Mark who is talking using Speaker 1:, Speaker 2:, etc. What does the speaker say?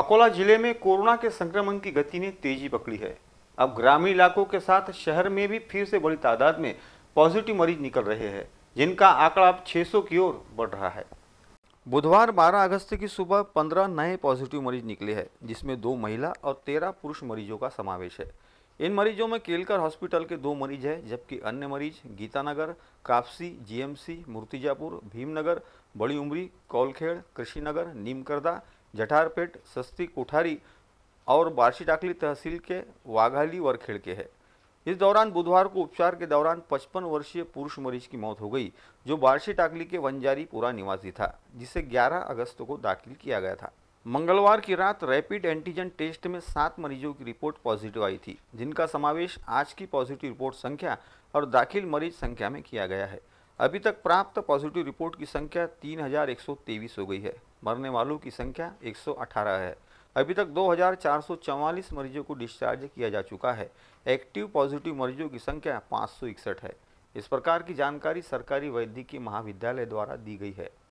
Speaker 1: अकोला जिले में कोरोना के संक्रमण की गति ने तेजी पकड़ी है अब ग्रामीण इलाकों के साथ शहर में भी फिर से बड़ी तादाद में पॉजिटिव मरीज निकल रहे हैं जिनका आंकड़ा अब 600 की ओर बढ़ रहा है बुधवार 12 अगस्त की सुबह 15 नए पॉजिटिव मरीज निकले हैं जिसमें दो महिला और तेरह पुरुष मरीजों का समावेश है इन मरीजों में केलकर हॉस्पिटल के दो मरीज हैं जबकि अन्य मरीज गीतानगर कापसी जीएमसी मूर्तिजापुर भीमनगर बड़ी उमरी कौलखेड़ कृषिनगर नीमकरदा जठारपेट सस्ती कोठारी और टाकली तहसील के वाघाली वरखेड़ के है इस दौरान बुधवार को उपचार के दौरान 55 वर्षीय पुरुष मरीज की मौत हो गई जो बार्शी टाकली के पूरा निवासी था जिसे 11 अगस्त को दाखिल किया गया था मंगलवार की रात रैपिड एंटीजन टेस्ट में सात मरीजों की रिपोर्ट पॉजिटिव आई थी जिनका समावेश आज की पॉजिटिव रिपोर्ट संख्या और दाखिल मरीज संख्या में किया गया है अभी तक प्राप्त पॉजिटिव रिपोर्ट की संख्या तीन हो गई है मरने वालों की संख्या 118 है अभी तक 2,444 मरीजों को डिस्चार्ज किया जा चुका है एक्टिव पॉजिटिव मरीजों की संख्या पाँच है इस प्रकार की जानकारी सरकारी वैद्यकीय महाविद्यालय द्वारा दी गई है